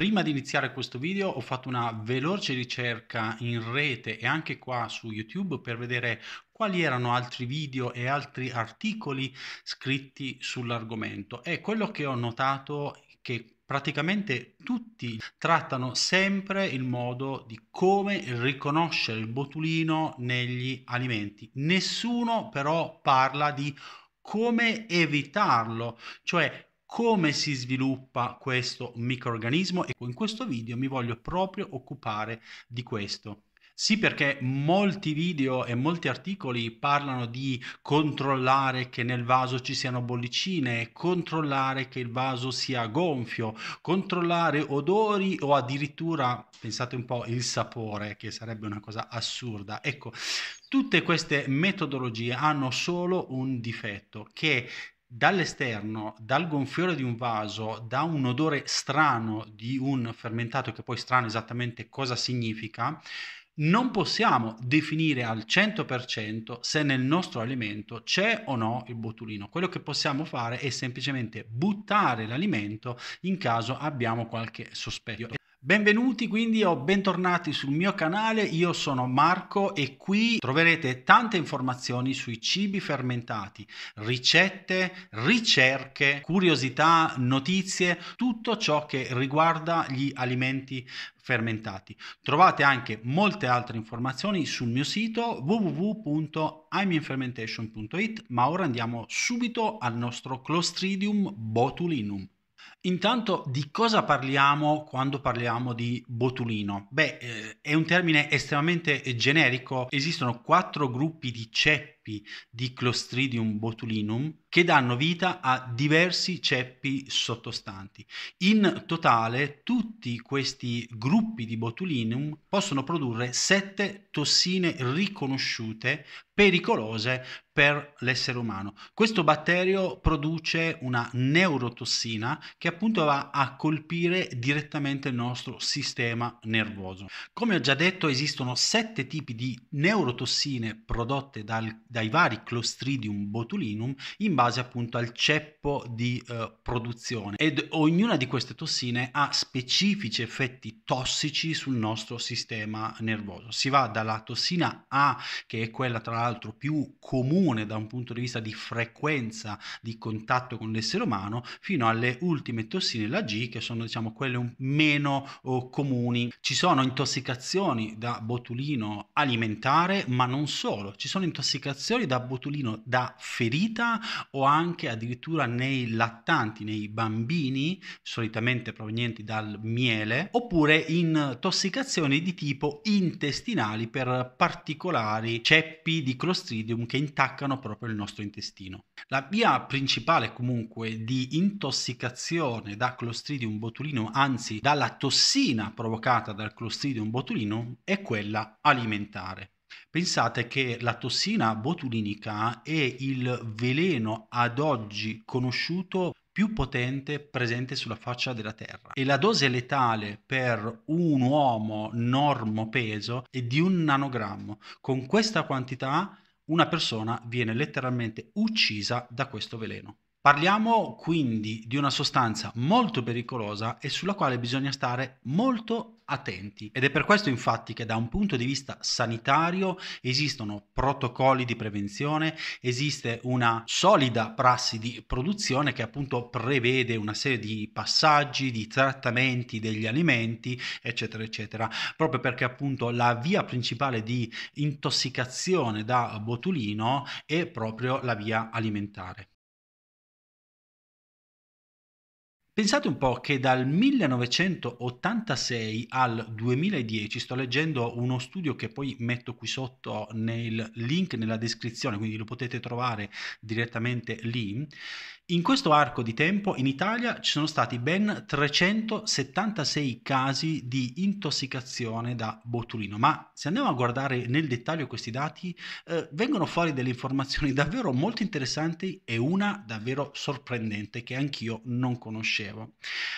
Prima di iniziare questo video ho fatto una veloce ricerca in rete e anche qua su YouTube per vedere quali erano altri video e altri articoli scritti sull'argomento e quello che ho notato è che praticamente tutti trattano sempre il modo di come riconoscere il botulino negli alimenti. Nessuno però parla di come evitarlo, cioè come si sviluppa questo microorganismo e in questo video mi voglio proprio occupare di questo. Sì, perché molti video e molti articoli parlano di controllare che nel vaso ci siano bollicine, controllare che il vaso sia gonfio, controllare odori o addirittura, pensate un po', il sapore, che sarebbe una cosa assurda. Ecco, tutte queste metodologie hanno solo un difetto, che dall'esterno, dal gonfiore di un vaso, da un odore strano di un fermentato che poi strano esattamente cosa significa, non possiamo definire al 100% se nel nostro alimento c'è o no il botulino. Quello che possiamo fare è semplicemente buttare l'alimento in caso abbiamo qualche sospetto. Benvenuti quindi o bentornati sul mio canale, io sono Marco e qui troverete tante informazioni sui cibi fermentati, ricette, ricerche, curiosità, notizie, tutto ciò che riguarda gli alimenti fermentati. Trovate anche molte altre informazioni sul mio sito www.iminfermentation.it, ma ora andiamo subito al nostro Clostridium botulinum. Intanto di cosa parliamo quando parliamo di botulino? Beh, eh, è un termine estremamente generico, esistono quattro gruppi di ceppi ceppi di Clostridium botulinum che danno vita a diversi ceppi sottostanti. In totale tutti questi gruppi di botulinum possono produrre sette tossine riconosciute pericolose per l'essere umano. Questo batterio produce una neurotossina che appunto va a colpire direttamente il nostro sistema nervoso. Come ho già detto esistono sette tipi di neurotossine prodotte dal, da dai vari Clostridium botulinum in base appunto al ceppo di eh, produzione ed ognuna di queste tossine ha specifici effetti tossici sul nostro sistema nervoso. Si va dalla tossina A che è quella tra l'altro più comune da un punto di vista di frequenza di contatto con l'essere umano fino alle ultime tossine la G che sono diciamo quelle meno oh, comuni. Ci sono intossicazioni da botulino alimentare, ma non solo, ci sono intossicazioni irritazioni da botulino, da ferita o anche addirittura nei lattanti, nei bambini, solitamente provenienti dal miele, oppure intossicazioni di tipo intestinali per particolari ceppi di clostridium che intaccano proprio il nostro intestino. La via principale comunque di intossicazione da clostridium botulino, anzi dalla tossina provocata dal clostridium botulinum, è quella alimentare. Pensate che la tossina botulinica è il veleno ad oggi conosciuto più potente presente sulla faccia della Terra e la dose letale per un uomo normo peso è di un nanogrammo. Con questa quantità una persona viene letteralmente uccisa da questo veleno. Parliamo quindi di una sostanza molto pericolosa e sulla quale bisogna stare molto attenti ed è per questo infatti che da un punto di vista sanitario esistono protocolli di prevenzione, esiste una solida prassi di produzione che appunto prevede una serie di passaggi, di trattamenti degli alimenti eccetera eccetera, proprio perché appunto la via principale di intossicazione da botulino è proprio la via alimentare. Pensate un po' che dal 1986 al 2010, sto leggendo uno studio che poi metto qui sotto nel link nella descrizione, quindi lo potete trovare direttamente lì, in questo arco di tempo in Italia ci sono stati ben 376 casi di intossicazione da botulino, ma se andiamo a guardare nel dettaglio questi dati eh, vengono fuori delle informazioni davvero molto interessanti e una davvero sorprendente che anch'io non conoscevo.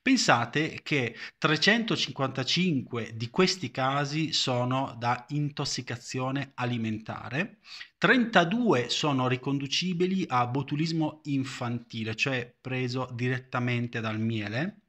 Pensate che 355 di questi casi sono da intossicazione alimentare, 32 sono riconducibili a botulismo infantile, maschile, cioè preso direttamente dal miele,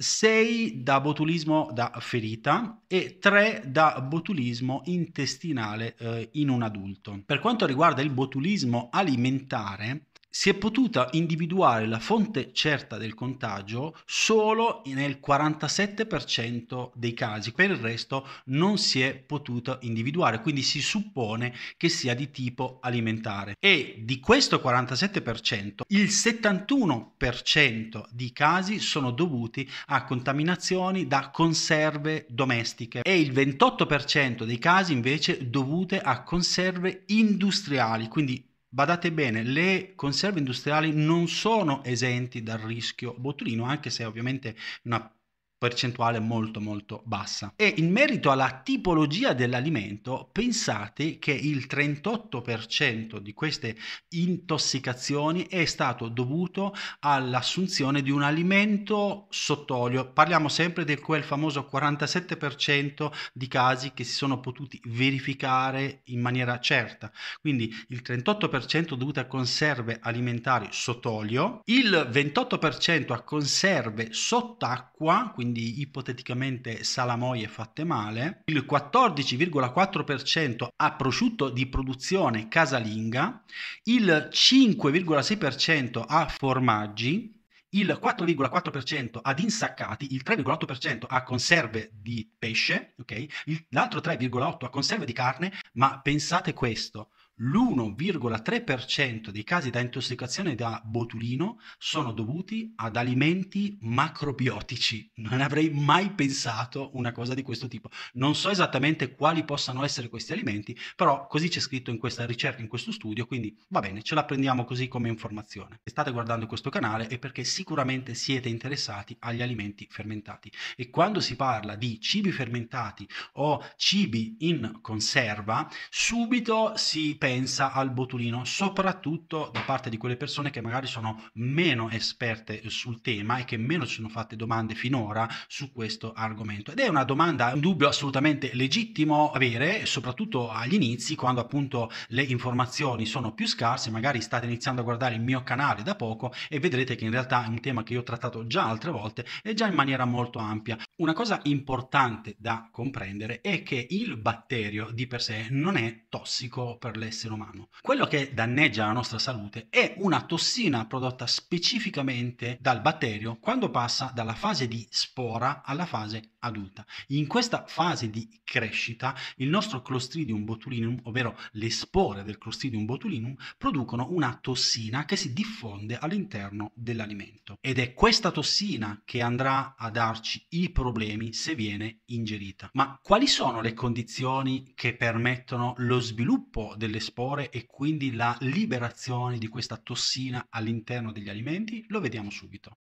6 da botulismo da ferita e 3 da botulismo intestinale eh, in un adulto. Per quanto riguarda il botulismo alimentare, si è potuta individuare la fonte certa del contagio solo nel 47% dei casi, per il resto non si è potuta individuare, quindi si suppone che sia di tipo alimentare. E di questo 47%, il 71% di casi sono dovuti a contaminazioni da conserve domestiche e il 28% dei casi invece dovute a conserve industriali, quindi Badate bene, le conserve industriali non sono esenti dal rischio botulino, anche se ovviamente una percentuale molto molto bassa. E in merito alla tipologia dell'alimento, pensate che il 38% di queste intossicazioni è stato dovuto all'assunzione di un alimento sott'olio. Parliamo sempre di quel famoso 47% di casi che si sono potuti verificare in maniera certa. Quindi il 38% dovuto a conserve alimentari sott'olio, il 28% a conserve sott'acqua, quindi quindi ipoteticamente salamoie fatte male, il 14,4% a prosciutto di produzione casalinga, il 5,6% a formaggi, il 4,4% ad insaccati, il 3,8% a conserve di pesce, okay? l'altro 3,8% a conserve di carne, ma pensate questo, l'1,3% dei casi da intossicazione da botulino sono dovuti ad alimenti macrobiotici. Non avrei mai pensato una cosa di questo tipo. Non so esattamente quali possano essere questi alimenti, però così c'è scritto in questa ricerca, in questo studio, quindi va bene, ce la prendiamo così come informazione. Se state guardando questo canale è perché sicuramente siete interessati agli alimenti fermentati e quando si parla di cibi fermentati o cibi in conserva, subito si pensa pensa al botulino, soprattutto da parte di quelle persone che magari sono meno esperte sul tema e che meno ci sono fatte domande finora su questo argomento. Ed è una domanda, un dubbio assolutamente legittimo avere, soprattutto agli inizi, quando appunto le informazioni sono più scarse, magari state iniziando a guardare il mio canale da poco e vedrete che in realtà è un tema che io ho trattato già altre volte e già in maniera molto ampia. Una cosa importante da comprendere è che il batterio di per sé non è tossico per l'essere dell'essere umano. Quello che danneggia la nostra salute è una tossina prodotta specificamente dal batterio quando passa dalla fase di spora alla fase adulta. In questa fase di crescita il nostro Clostridium botulinum, ovvero le spore del Clostridium botulinum, producono una tossina che si diffonde all'interno dell'alimento ed è questa tossina che andrà a darci i problemi se viene ingerita. Ma quali sono le condizioni che permettono lo sviluppo delle spore e quindi la liberazione di questa tossina all'interno degli alimenti? Lo vediamo subito.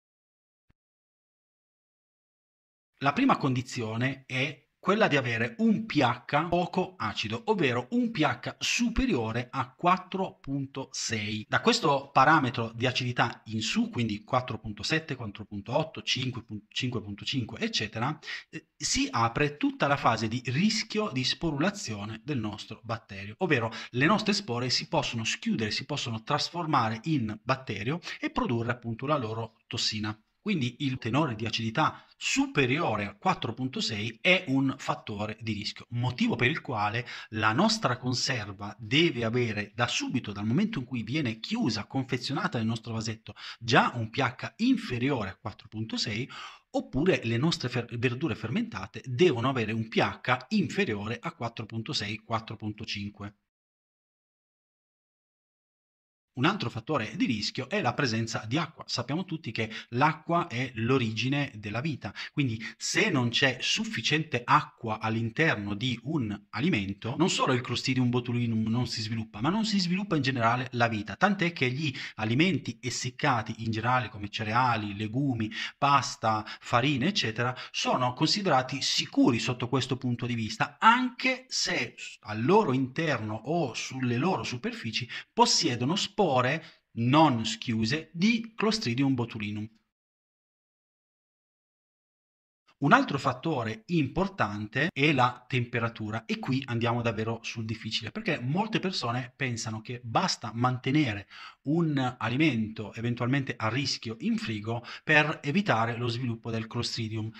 La prima condizione è quella di avere un pH poco acido, ovvero un pH superiore a 4.6. Da questo parametro di acidità in su, quindi 4.7, 4.8, 5.5, eccetera, eh, si apre tutta la fase di rischio di sporulazione del nostro batterio, ovvero le nostre spore si possono schiudere, si possono trasformare in batterio e produrre appunto la loro tossina. Quindi il tenore di acidità superiore a 4.6 è un fattore di rischio, motivo per il quale la nostra conserva deve avere da subito, dal momento in cui viene chiusa, confezionata nel nostro vasetto, già un pH inferiore a 4.6 oppure le nostre fer- verdure fermentate devono avere un pH inferiore a 4.6-4.5. Un altro fattore di rischio è la presenza di acqua. Sappiamo tutti che l'acqua è l'origine della vita, quindi se non c'è sufficiente acqua all'interno di un alimento, non solo il Clostridium botulinum non si sviluppa, ma non si sviluppa in generale la vita, tant'è che gli alimenti essiccati in generale come cereali, legumi, pasta, farina, eccetera, sono considerati sicuri sotto questo punto di vista, anche se al loro interno o sulle loro superfici possiedono spore spore non schiuse di Clostridium botulinum. Un altro fattore importante è la temperatura e qui andiamo davvero sul difficile perché molte persone pensano che basta mantenere un alimento eventualmente a rischio in frigo per evitare lo sviluppo del clostridium.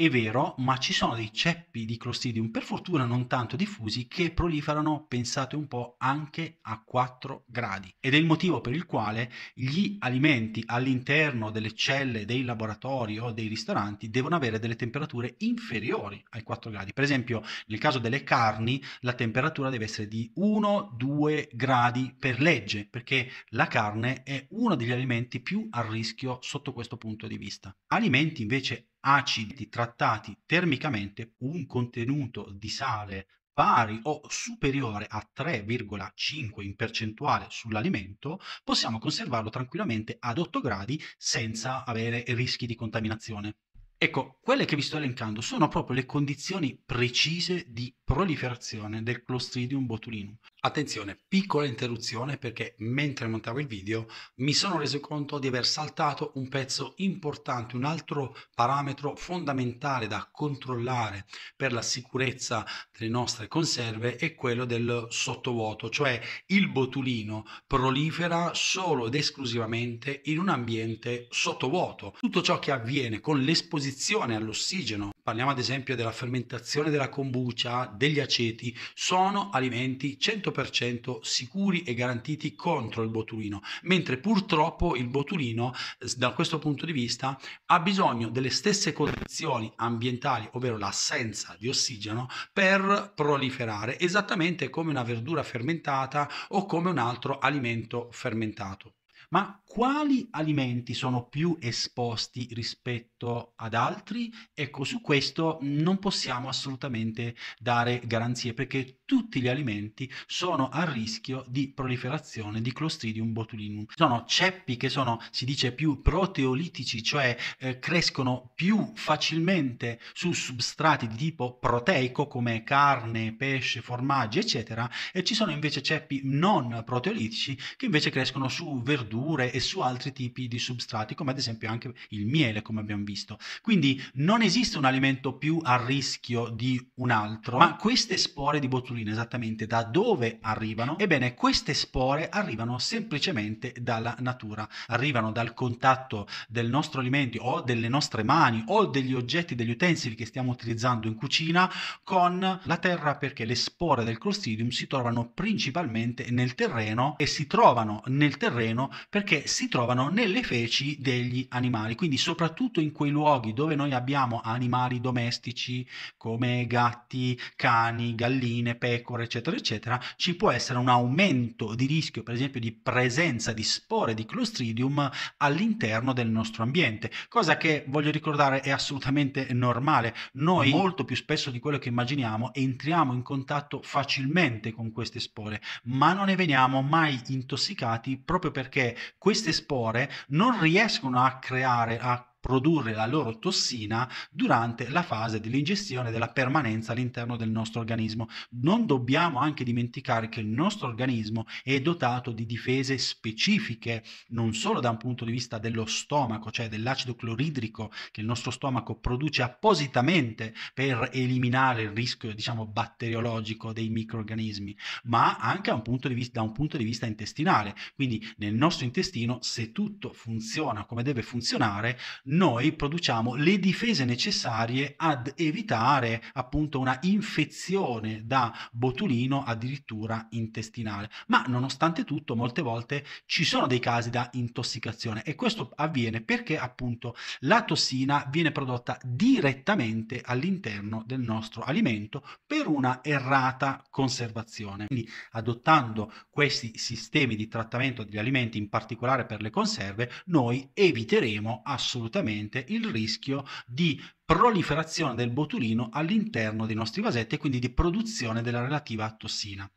È vero, ma ci sono dei ceppi di Clostridium, per fortuna non tanto diffusi, che proliferano, pensate un po', anche a 4 gradi. Ed è il motivo per il quale gli alimenti all'interno delle celle dei laboratori o dei ristoranti devono avere delle temperature inferiori ai 4 gradi. Per esempio, nel caso delle carni, la temperatura deve essere di 1-2 gradi per legge, perché la carne è uno degli alimenti più a rischio sotto questo punto di vista. Alimenti invece acidi trattati termicamente un contenuto di sale pari o superiore a 3,5 in percentuale sull'alimento, possiamo conservarlo tranquillamente ad 8 gradi senza avere rischi di contaminazione. Ecco, quelle che vi sto elencando sono proprio le condizioni precise di proliferazione del Clostridium botulinum. Attenzione, piccola interruzione perché mentre montavo il video mi sono reso conto di aver saltato un pezzo importante, un altro parametro fondamentale da controllare per la sicurezza delle nostre conserve è quello del sottovuoto, cioè il botulino prolifera solo ed esclusivamente in un ambiente sottovuoto. Tutto ciò che avviene con l'esposizione all'ossigeno, parliamo ad esempio della fermentazione della kombucha, degli aceti, sono alimenti 100% 100% sicuri e garantiti contro il botulino, mentre purtroppo il botulino da questo punto di vista ha bisogno delle stesse condizioni ambientali, ovvero l'assenza di ossigeno, per proliferare, esattamente come una verdura fermentata o come un altro alimento fermentato. Ma quali alimenti sono più esposti rispetto ad altri? Ecco, su questo non possiamo assolutamente dare garanzie perché tutti gli alimenti sono a rischio di proliferazione di Clostridium botulinum. Sono ceppi che sono, si dice, più proteolitici, cioè eh, crescono più facilmente su substrati di tipo proteico come carne, pesce, formaggi, eccetera, e ci sono invece ceppi non proteolitici che invece crescono su verdure, che su altri tipi di substrati, come ad esempio anche il miele, come abbiamo visto. Quindi non esiste un alimento più a rischio di un altro, ma queste spore di botulina esattamente da dove arrivano? Ebbene, queste spore arrivano semplicemente dalla natura, arrivano dal contatto del nostro alimento o delle nostre mani o degli oggetti, degli utensili che stiamo utilizzando in cucina con la terra perché le spore del Clostridium si trovano principalmente nel terreno e si trovano nel terreno perché si trovano nelle feci degli animali, quindi soprattutto in quei luoghi dove noi abbiamo animali domestici come gatti, cani, galline, pecore, eccetera, eccetera, ci può essere un aumento di rischio, per esempio, di presenza di spore di Clostridium all'interno del nostro ambiente, cosa che voglio ricordare è assolutamente normale. Noi molto più spesso di quello che immaginiamo entriamo in contatto facilmente con queste spore, ma non ne veniamo mai intossicati proprio perché queste queste spore non riescono a creare, a produrre la loro tossina durante la fase dell'ingestione della permanenza all'interno del nostro organismo. Non dobbiamo anche dimenticare che il nostro organismo è dotato di difese specifiche, non solo da un punto di vista dello stomaco, cioè dell'acido cloridrico che il nostro stomaco produce appositamente per eliminare il rischio, diciamo, batteriologico dei microorganismi, ma anche un vista, da un punto di vista intestinale. Quindi nel nostro intestino, se tutto funziona come deve funzionare, noi produciamo le difese necessarie ad evitare appunto una infezione da botulino addirittura intestinale. Ma nonostante tutto molte volte ci sono dei casi da intossicazione e questo avviene perché appunto la tossina viene prodotta direttamente all'interno del nostro alimento per una errata conservazione. Quindi adottando questi sistemi di trattamento degli alimenti, in particolare per le conserve, noi eviteremo assolutamente assolutamente il rischio di proliferazione del botulino all'interno dei nostri vasetti e quindi di produzione della relativa tossina.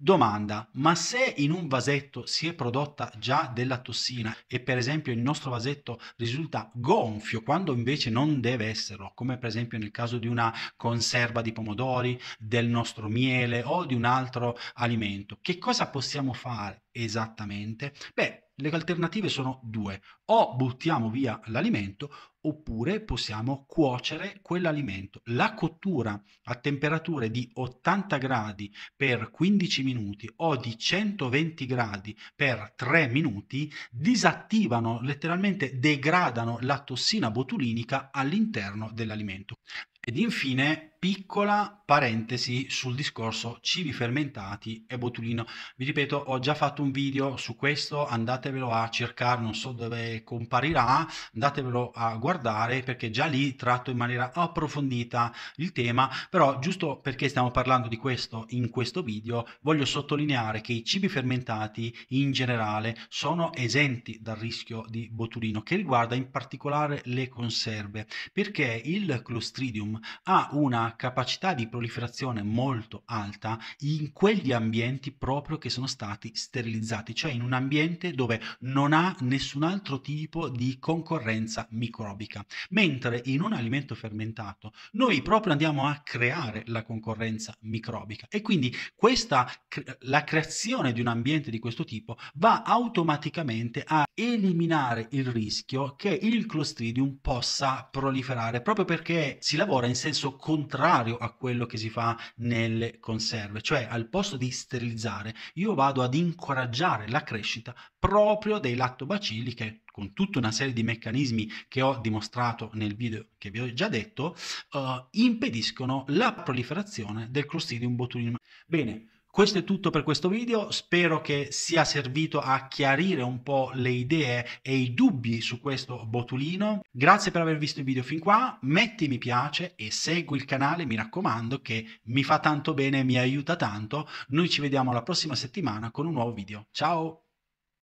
Domanda, ma se in un vasetto si è prodotta già della tossina e per esempio il nostro vasetto risulta gonfio quando invece non deve esserlo, come per esempio nel caso di una conserva di pomodori, del nostro miele o di un altro alimento, che cosa possiamo fare esattamente? Beh, le alternative sono due, o buttiamo via l'alimento oppure possiamo cuocere quell'alimento. La cottura a temperature di 80 gradi per 15 minuti o di 120 gradi per 3 minuti disattivano, letteralmente degradano la tossina botulinica all'interno dell'alimento. Ed infine piccola parentesi sul discorso cibi fermentati e botulino. Vi ripeto, ho già fatto un video su questo, andatevelo a cercare, non so dove comparirà, andatevelo a guardare perché già lì tratto in maniera approfondita il tema, però giusto perché stiamo parlando di questo in questo video, voglio sottolineare che i cibi fermentati in generale sono esenti dal rischio di botulino che riguarda in particolare le conserve, perché il Clostridium ha una capacità di proliferazione molto alta in quegli ambienti proprio che sono stati sterilizzati, cioè in un ambiente dove non ha nessun altro tipo di concorrenza microbica. Mentre in un alimento fermentato noi proprio andiamo a creare la concorrenza microbica e quindi questa, la creazione di un ambiente di questo tipo va automaticamente a eliminare il rischio che il clostridium possa proliferare proprio perché si lavora in senso contrario contrario a quello che si fa nelle conserve, cioè al posto di sterilizzare io vado ad incoraggiare la crescita proprio dei lattobacilli che con tutta una serie di meccanismi che ho dimostrato nel video che vi ho già detto, uh, impediscono la proliferazione del Clostridium botulinum. Bene, questo è tutto per questo video, spero che sia servito a chiarire un po' le idee e i dubbi su questo botulino. Grazie per aver visto il video fin qua, metti mi piace e segui il canale, mi raccomando, che mi fa tanto bene, e mi aiuta tanto. Noi ci vediamo la prossima settimana con un nuovo video. Ciao!